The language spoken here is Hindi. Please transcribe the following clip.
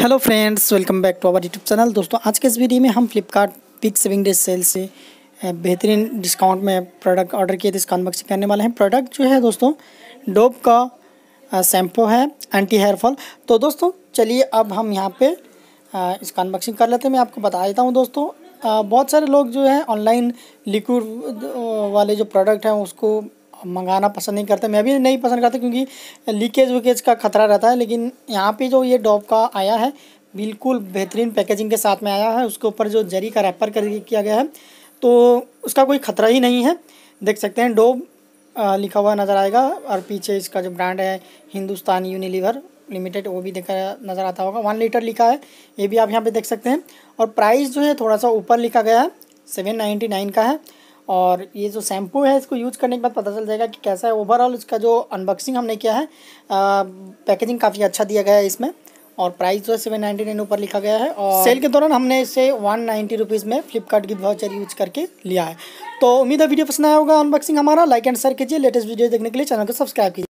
hello friends welcome back to our YouTube channel दोस्तों आज के इस वीडियो में हम Flipkart big saving day sale से बेहतरीन डिस्काउंट में प्रोडक्ट ऑर्डर किए थे इसका अनबॉक्सिंग करने वाले हैं प्रोडक्ट जो है दोस्तों डोब का शैम्पू है एंटी हेयर फॉल तो दोस्तों चलिए अब हम यहाँ पे इसका अनबॉक्सिंग कर लेते हैं मैं आपको बता देता हूँ दोस्तों बहुत सारे लोग जो है ऑनलाइन लिक्विड वाले जो प्रोडक्ट हैं उसको मंगाना पसंद नहीं करते मैं भी नहीं पसंद करता क्योंकि लीकेज वीकेज का खतरा रहता है लेकिन यहाँ पे जो ये डॉप का आया है बिल्कुल बेहतरीन पैकेजिंग के साथ में आया है उसके ऊपर जो जरी का रैपर कर किया गया है तो उसका कोई ख़तरा ही नहीं है देख सकते हैं डोब लिखा हुआ नज़र आएगा और पीछे इसका जो ब्रांड है हिंदुस्तान यूनिलीवर लिमिटेड वो भी देखा नज़र आता होगा वन लीटर लिखा है ये भी आप यहाँ पे देख सकते हैं और प्राइस जो है थोड़ा सा ऊपर लिखा गया है सेवन नाइन्टी नाइन का है और ये जो शैम्पू है इसको यूज़ करने के बाद पता चल जाएगा कि कैसा है ओवरऑल इसका जो अनबॉक्सिंग हमने किया है पैकेजिंग काफ़ी अच्छा दिया गया है इसमें और प्राइस जो है सेवन नाइन्टी नाइन ऊपर लिखा गया है और सेल के दौरान हमने इसे वन नाइन्टी रुपीज़ में फ्लिपकार्ट की वाउचर यूज करके लिया है तो उम्मीद है वीडियो पसंद आया होगा अनबॉक्सिंग हमारा लाइक एंड शेयर कीजिए लेटेस्ट वीडियो देखने के लिए चैनल को सब्सक्राइब कीजिए